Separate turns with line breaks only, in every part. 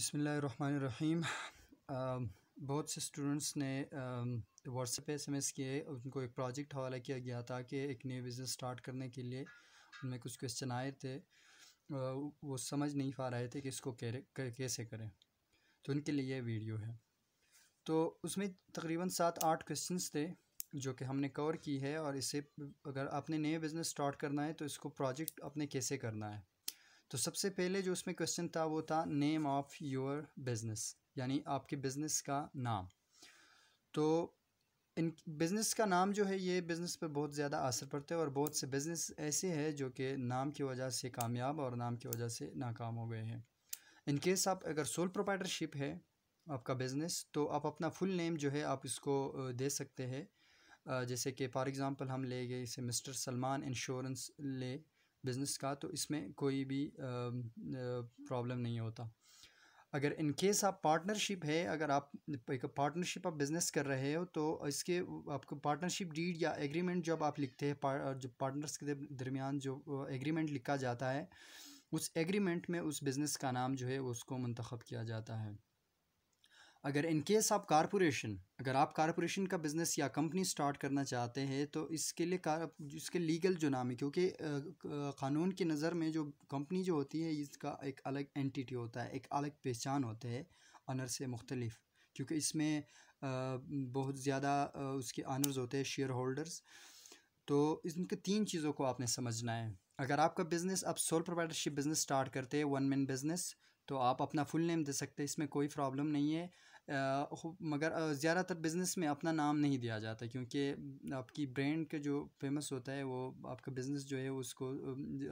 बसमीम बहुत से स्टूडेंट्स ने व्हाट्सएप पे एस किए उनको एक प्रोजेक्ट हवाला किया गया था कि एक न्यू बिज़नेस स्टार्ट करने के लिए उनमें कुछ क्वेश्चन आए थे वो समझ नहीं पा रहे थे कि इसको कैसे करें तो उनके लिए ये वीडियो है तो उसमें तकरीबन सात आठ क्वेश्चंस थे जो कि हमने कवर की है और इसे अगर आपने नए बिज़नेस स्टार्ट करना है तो इसको प्रोजेक्ट अपने कैसे करना है तो सबसे पहले जो उसमें क्वेश्चन था वो था नेम ऑफ़ योर बिज़नेस यानी आपके बिज़नेस का नाम तो इन बिज़नेस का नाम जो है ये बिज़नेस पर बहुत ज़्यादा असर पड़ता है और बहुत से बिज़नेस ऐसे हैं जो कि नाम की वजह से कामयाब और नाम की वजह से नाकाम हो गए हैं इन केस आप अगर सोल प्रोपाइटरशिप है आपका बिज़नेस तो आप अपना फुल नेम जो है आप इसको दे सकते हैं जैसे कि फॉर एग्ज़ाम्पल हम ले गए इसे मिस्टर सलमान इंश्योरेंस ले बिज़नेस का तो इसमें कोई भी प्रॉब्लम नहीं होता अगर इन केस आप पार्टनरशिप है अगर आप एक पार्टनरशिप आप बिज़नेस कर रहे हो तो इसके आपको पार्टनरशिप डीड या एग्रीमेंट जब आप लिखते हैं पार, जो पार्टनर्स के दरमियान जो एग्रीमेंट लिखा जाता है उस एग्रीमेंट में उस बिज़नेस का नाम जो है उसको मंतखब किया जाता है अगर इन केस आप कॉरपोरेशन अगर आप कारपोरेशन का बिज़नेस या कंपनी स्टार्ट करना चाहते हैं तो इसके लिए इसके लीगल जो नाम है क्योंकि क़ानून की नज़र में जो कंपनी जो होती है इसका एक अलग एंटिटी होता है एक अलग पहचान होता है ऑनर से मुख्तलिफ क्योंकि इसमें बहुत ज़्यादा उसके ऑनर्स होते हैं शेयर होल्डर्स तो इनके तीन चीज़ों को आपने समझना है अगर आपका बिज़नेस आप सोल प्रोवाइडरशिप बिज़नेस स्टार्ट करते हैं वन मैन बिज़नेस तो आप अपना फुल नेम दे सकते हैं इसमें कोई प्रॉब्लम नहीं है आ, मगर ज़्यादातर बिज़नेस में अपना नाम नहीं दिया जाता क्योंकि आपकी ब्रांड का जो फेमस होता है वो आपका बिज़नेस जो है उसको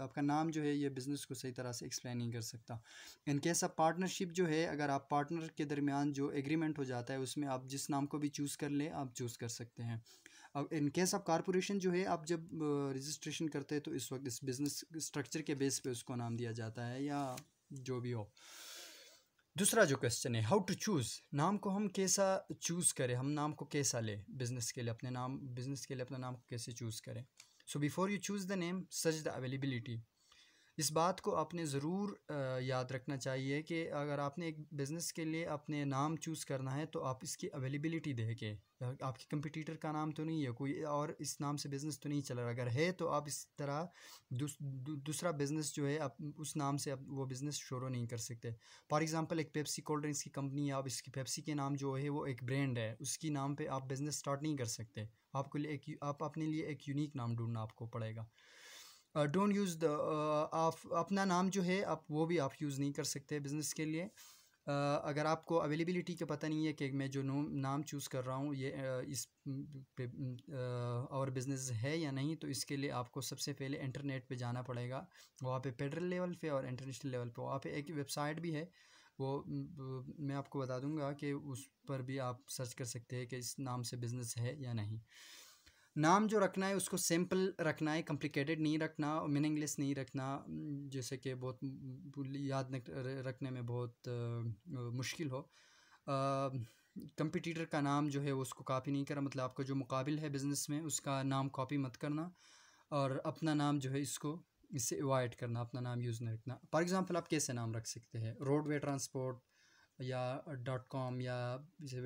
आपका नाम जो है ये बिज़नेस को सही तरह से एक्सप्लेन नहीं कर सकता इनकेस केस ऑफ पार्टनरशिप जो है अगर आप पार्टनर के दरमियान जो एग्रीमेंट हो जाता है उसमें आप जिस नाम को भी चूज़ कर लें आप चूज़ कर सकते हैं अब इन केस ऑफ कॉरपोरेशन जो है आप जब रजिस्ट्रेशन करते हैं तो इस वक्त इस बिज़नेस स्ट्रक्चर के बेस पे उसको नाम दिया जाता है या जो भी हो दूसरा जो क्वेश्चन है हाउ टू चूज़ नाम को हम कैसा चूज़ करें हम नाम को कैसा लें बिज़नेस के लिए अपने नाम बिज़नेस के लिए अपना नाम को कैसे चूज़ करें so before you choose the name search the availability इस बात को आपने ज़रूर याद रखना चाहिए कि अगर आपने एक बिज़नेस के लिए अपने नाम चूज़ करना है तो आप इसकी अवेलेबिलिटी दे के आपके कंपटीटर का नाम तो नहीं है कोई और इस नाम से बिज़नेस तो नहीं चल रहा अगर है तो आप इस तरह दूस, दू, दूसरा बिज़नेस जो है आप उस नाम से आप वो बिज़नेस शुरू नहीं कर सकते फॉर एग्ज़ाम्पल एक पेप्सी कोल्ड ड्रिंक्स की कंपनी है आप इसकी पेप्सी के नाम जो है वो एक ब्रांड है उसकी नाम पर आप बिज़नेस स्टार्ट नहीं कर सकते आपको लिए एक आप अपने लिए एक यूनिक नाम ढूंढना आपको पड़ेगा डोंट यूज़ द आप अपना नाम जो है आप वो भी आप यूज़ नहीं कर सकते बिज़नेस के लिए Uh, अगर आपको अवेलेबिलिटी का पता नहीं है कि मैं जो नाम चूज़ कर रहा हूँ ये इस पे और बिज़नेस है या नहीं तो इसके लिए आपको सबसे पहले इंटरनेट पे जाना पड़ेगा वहाँ पे फेडरल लेवल पे और इंटरनेशनल लेवल पे वहाँ पे एक वेबसाइट भी है वो मैं आपको बता दूँगा कि उस पर भी आप सर्च कर सकते हैं कि इस नाम से बिज़नेस है या नहीं नाम जो रखना है उसको सिंपल रखना है कम्प्लिकेटेड नहीं रखना मीनिंगलेस नहीं रखना जैसे कि बहुत याद रखने में बहुत मुश्किल हो कंपटीटर का नाम जो है उसको कॉपी नहीं करना मतलब आपका जो मुकाबिल है बिज़नेस में उसका नाम कॉपी मत करना और अपना नाम जो है इसको इससे अवॉइड करना अपना नाम यूज़ नहीं रखना फॉर एग्ज़ाम्पल आप कैसे नाम रख सकते हैं रोडवे ट्रांसपोर्ट या डॉट कॉम या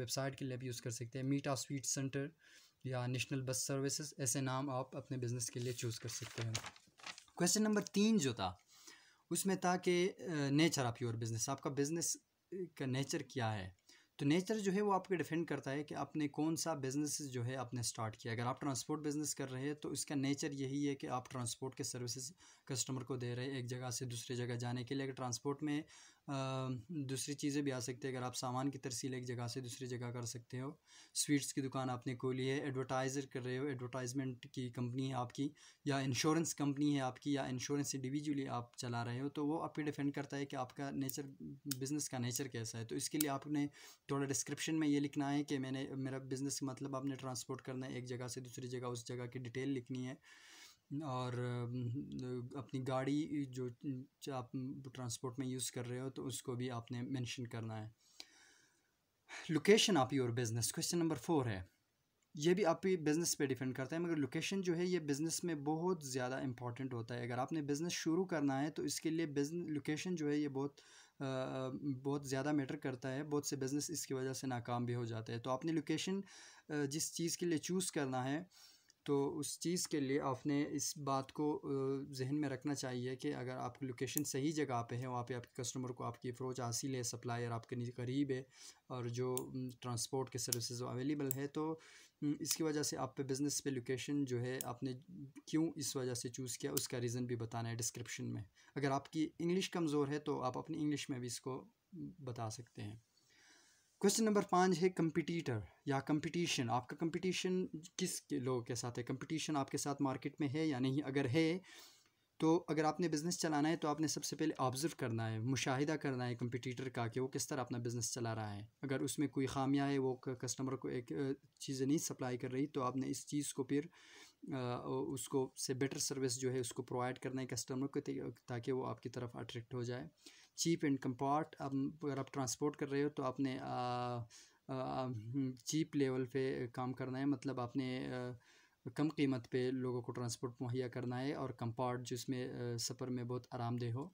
वेबसाइट के लिए भी यूज़ कर सकते हैं मीटा स्वीट सेंटर या नेशनल बस सर्विसेज ऐसे नाम आप अपने बिज़नेस के लिए चूज़ कर सकते हैं क्वेश्चन नंबर तीन जो था उसमें था कि नेचर ऑफ़ योर बिज़नेस आपका बिज़नेस का नेचर क्या है तो नेचर जो है वो आपके डिपेंड करता है कि आपने कौन सा बिज़नेस जो है आपने स्टार्ट किया अगर आप ट्रांसपोर्ट बिज़नेस कर रहे हैं तो इसका नेचर यही है कि आप ट्रांसपोर्ट के सर्विसेज कस्टमर को दे रहे हैं एक जगह से दूसरी जगह जाने के लिए अगर ट्रांसपोर्ट में दूसरी चीज़ें भी आ सकती है अगर आप सामान की तरसील एक जगह से दूसरी जगह कर सकते हो स्वीट्स की दुकान आपने खोली है एडवर्टाइज़र कर रहे हो एडवर्टाइजमेंट की कंपनी है आपकी या इंश्योरेंस कंपनी है आपकी या इंश्योरेंस इंडिविजुअली आप चला रहे हो तो वो आप पे डिपेंड करता है कि आपका नेचर बिज़नेस का नेचर कैसा है तो इसके लिए आपने थोड़ा डिस्क्रिप्शन में ये लिखना है कि मैंने मेरा बिज़नेस मतलब आपने ट्रांसपोर्ट करना है एक जगह से दूसरी जगह उस जगह की डिटेल लिखनी है और अपनी गाड़ी जो आप ट्रांसपोर्ट में यूज़ कर रहे हो तो उसको भी आपने मेंशन करना है लोकेशन आप your business question number four है ये भी आपकी बिज़नेस पे डिपेंड करता है मगर लोकेशन जो है ये बिज़नेस में बहुत ज़्यादा इम्पॉर्टेंट होता है अगर आपने बिज़नेस शुरू करना है तो इसके लिए बिजनेस लोकेशन जो है ये बहुत आ, बहुत ज़्यादा मैटर करता है बहुत से बिज़नेस इसकी वजह से नाकाम भी हो जाते हैं तो आपने लोकेशन जिस चीज़ के लिए चूज़ करना है तो उस चीज़ के लिए आपने इस बात को जहन में रखना चाहिए कि अगर आपकी लोकेशन सही जगह पे है वहाँ पे आपके कस्टमर को आपकी अप्रोच हासिल है सप्लायर आपके नीचे करीब है और जो ट्रांसपोर्ट के सर्विसेज अवेलेबल है तो इसकी वजह से आप पे बिज़नेस पे लोकेशन जो है आपने क्यों इस वजह से चूज़ किया उसका रीज़न भी बताना है डिस्क्रिप्शन में अगर आपकी इंग्लिश कमज़ोर है तो आप अपनी इंग्लिश में भी इसको बता सकते हैं क्वेश्चन नंबर पाँच है कंपटीटर या कंपटीशन आपका कंपटीशन किस के लोगों के साथ है कंपटीशन आपके साथ मार्केट में है या नहीं अगर है तो अगर आपने बिज़नेस चलाना है तो आपने सबसे पहले ऑब्ज़र्व करना है मुशाहिदा करना है कंपटीटर का कि वो किस तरह अपना बिज़नेस चला रहा है अगर उसमें कोई खामियां है वो कस्टमर को एक चीज़ें नहीं सप्लाई कर रही तो आपने इस चीज़ को फिर उसको से बेटर सर्विस जो है उसको प्रोवाइड करना है कस्टमर को ताकि वो आपकी तरफ अट्रैक्ट हो जाए चीप एंड कम्पार्ट अब अगर आप ट्रांसपोर्ट कर रहे हो तो आपने हम्म, चीप लेवल पे काम करना है मतलब आपने कम कीमत पे लोगों को ट्रांसपोर्ट मुहैया करना है और कम्पॉर्ट जिसमें सफ़र में बहुत आरामदेह हो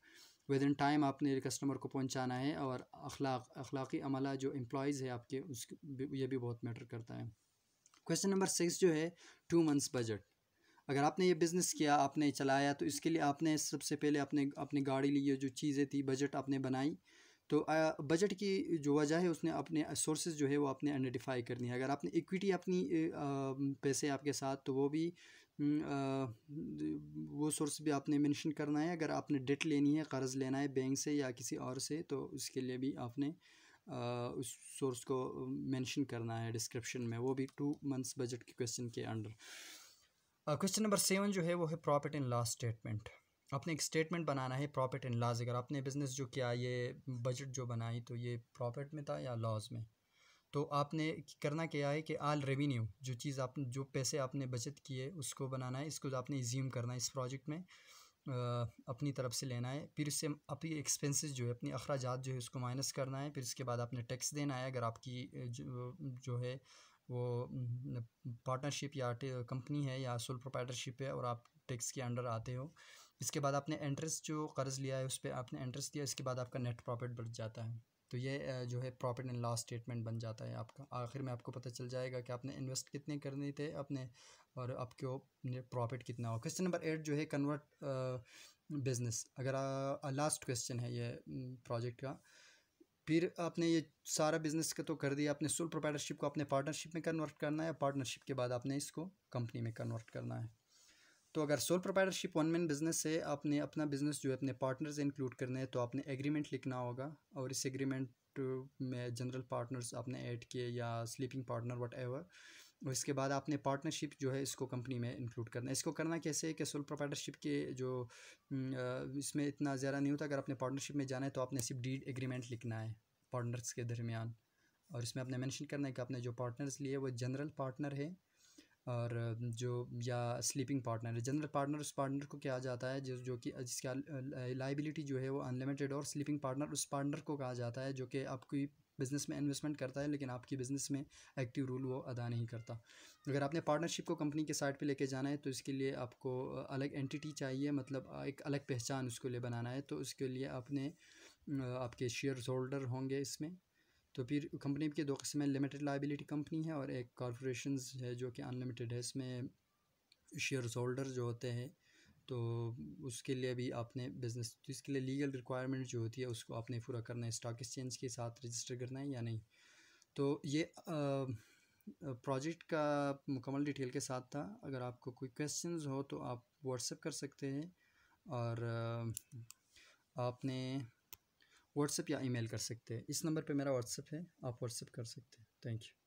विद इन टाइम आपने कस्टमर को पहुंचाना है और अखलाक अखलाकी अमला जो एम्प्लॉज़ है आपके उस ये भी बहुत मैटर करता है क्वेश्चन नंबर सिक्स जो है टू मंथ्स बजट अगर आपने ये बिज़नेस किया आपने चलाया तो इसके लिए आपने सबसे पहले अपने अपनी गाड़ी लिए जो चीज़ें थी बजट आपने बनाई तो बजट की जो वजह है उसने अपने सोर्सेज जो है वो आपने आइडेंटिफाई करनी है अगर आपने इक्विटी अपनी पैसे आपके साथ तो वो भी वो सोर्स भी आपने मेंशन करना है अगर आपने डेट लेनी है कर्ज़ लेना है बैंक से या किसी और से तो उसके लिए भी आपने उस सोर्स को मेंशन करना है डिस्क्रिप्शन में वो भी टू मंथ्स बजट के क्वेश्चन के अंडर क्वेश्चन नंबर सेवन जो है वो है प्रॉफिट एंड लॉस स्टेटमेंट आपने एक स्टेटमेंट बनाना है प्रॉफिट एंड लॉस अगर आपने बिज़नेस जो किया ये बजट जो बनाई तो ये प्रॉफिट में था या लॉस में तो आपने करना क्या है कि आल रेवेन्यू जो चीज़ आप जो पैसे आपने बचत किए उसको बनाना है इसको आपने इज्यूम करना है इस प्रोजेक्ट में अपनी तरफ से लेना है फिर इससे अपनी एक्सपेंसेस जो है अपनी अखराज जो है उसको माइनस करना है फिर इसके बाद आपने टैक्स देना है अगर आपकी जो, जो है वो पार्टनरशिप या कंपनी है या सोल प्रोपाइटरशिप है और आप टैक्स के अंडर आते हो इसके बाद आपने इंटरेस्ट जो कर्ज़ लिया है उस पर आपने इंटरेस्ट दिया इसके बाद आपका नेट प्रॉफिट बढ़ जाता है तो ये जो है प्रॉफिट एंड लॉस स्टेटमेंट बन जाता है आपका आखिर में आपको पता चल जाएगा कि आपने इन्वेस्ट कितने करने थे अपने और आपके प्रॉफिट कितना हो क्वेश्चन नंबर एट जो है कन्वर्ट बिजनेस अगर लास्ट क्वेश्चन है ये प्रोजेक्ट का फिर आपने ये सारा बिजनेस का तो कर दिया आपने सोल प्रोपाइटरशिप को अपने पार्टनरशिप में कन्वर्ट करना है पार्टनरशिप के बाद आपने इसको कंपनी में कन्वर्ट करना है तो अगर sole proprietorship one man business है आपने अपना बिजनेस जो है अपने पार्टनर्स इंक्लूड करने हैं तो आपने एग्रीमेंट लिखना होगा और इस एग्रीमेंट में जनरल पार्टनर्स आपने ऐड किए या स्लीपिंग पार्टनर वट एवर और इसके बाद आपने पार्टनरशिप जो है इसको कंपनी में इंक्लूड करना है इसको करना कैसे है कि सोल प्रोप्राइटरशिप के जो इसमें इतना ज़्यादा नहीं होता अगर आपने पार्टनरशिप में जाना है तो आपने सिर्फ डीड एग्रीमेंट लिखना है पार्टनर्स के दरमियान और इसमें आपने मेंशन करना है कि आपने जो पार्टनर्स लिए वो जनरल पार्टनर है और जो या स्लीपिंग पार्टनर है जनरल पार्टनर उस पार्टनर को कहा जाता है जो जो कि जिसका लाइबिलिटी जो है वो अनलिमिटेड और स्लीपिंग पार्टनर उस पार्टनर को कहा जाता है जो कि आपकी बिज़नेस में इन्वेस्टमेंट करता है लेकिन आपकी बिज़नेस में एक्टिव रोल वो अदा नहीं करता अगर आपने पार्टनरशिप को कंपनी के साइड पे लेके जाना है तो इसके लिए आपको अलग एंटिटी चाहिए मतलब एक अलग पहचान उसके लिए बनाना है तो उसके लिए आपने आपके शेयर होल्डर होंगे इसमें तो फिर कंपनी की दो किस्में लिमिटेड लाइबिलिटी कंपनी है और एक कॉरपोरेशन है जो कि अनलिमिटेड है इसमें शेयर होल्डर जो होते हैं तो उसके लिए भी आपने बिज़नेस तो इसके लिए लीगल रिक्वायरमेंट जो होती है उसको आपने पूरा करना है स्टॉक एक्सचेंज के साथ रजिस्टर करना है या नहीं तो ये प्रोजेक्ट का मुकम्मल डिटेल के साथ था अगर आपको कोई क्वेश्चन हो तो आप व्हाट्सएप कर सकते हैं और आपने व्हाट्सएप या ईमेल कर सकते हैं इस नंबर पे मेरा व्हाट्सएप है आप व्हाट्सएप कर सकते हैं थैंक यू